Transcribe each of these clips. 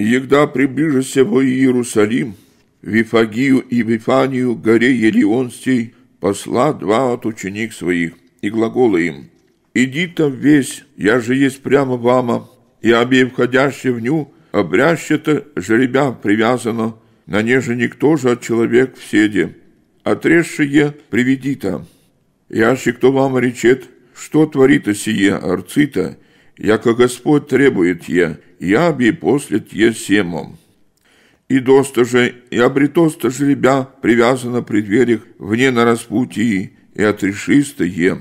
Егда приближася во Иерусалим, Вифагию и Вифанию, горе Елионстей, посла два от ученик своих, и глаголы им, «Иди там весь, я же есть прямо вама, и обе входящие в ню, обряще-то жеребя привязано, на неже никто же от человек в седе, отрезшие приведи там. Яще кто вам речет, что творит сие арцита, яко Господь требует е, я би послед е семом. И досто же, и обретоста жеребя привязано при дверях вне на распутии, и отрешисто е.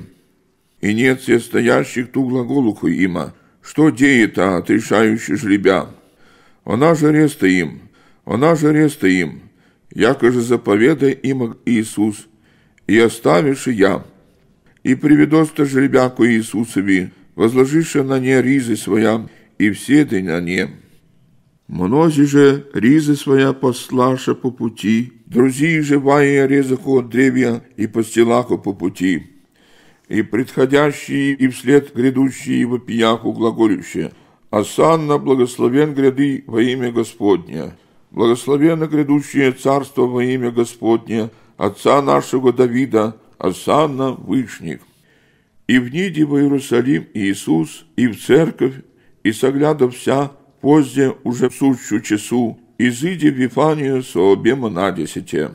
И нет все стоящих ту глаголуху има, что деет а отрешающий жребя. Она же реста им, она же реста им, яко же заповеда им Иисус, и оставишь я, и приведоста жребяку Иисусови, возложиша на не ризы своя, и все ты на не. Мнози же ризы своя послаша по пути, друзи живая резаху от древья и постелаху по пути, и предходящие и вслед грядущие вопияху глаголющие, Асанна благословен гряды во имя Господня, благословенно грядущее царство во имя Господня, Отца нашего Давида, Асанна Вышних. И в ниде в Иерусалим Иисус, и в церковь, и согляда вся, поздне уже сущую часу, изыди в Вифанию со обема на десяте.